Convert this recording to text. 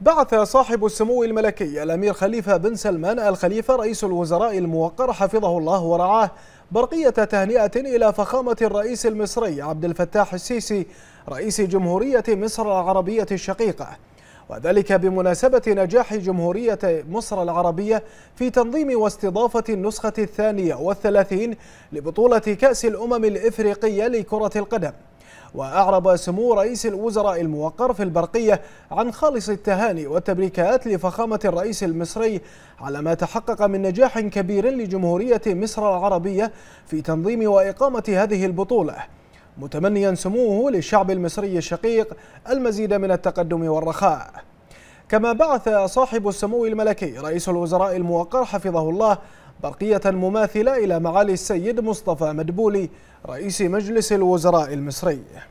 بعث صاحب السمو الملكي الأمير خليفة بن سلمان الخليفة رئيس الوزراء الموقر حفظه الله ورعاه برقية تهنئة إلى فخامة الرئيس المصري عبد الفتاح السيسي رئيس جمهورية مصر العربية الشقيقة وذلك بمناسبة نجاح جمهورية مصر العربية في تنظيم واستضافة النسخة الثانية والثلاثين لبطولة كأس الأمم الإفريقية لكرة القدم وأعرب سمو رئيس الوزراء الموقر في البرقية عن خالص التهاني والتبريكات لفخامة الرئيس المصري على ما تحقق من نجاح كبير لجمهورية مصر العربية في تنظيم وإقامة هذه البطولة متمنيا سموه للشعب المصري الشقيق المزيد من التقدم والرخاء كما بعث صاحب السمو الملكي رئيس الوزراء الموقر حفظه الله برقية مماثلة إلى معالي السيد مصطفى مدبولي رئيس مجلس الوزراء المصري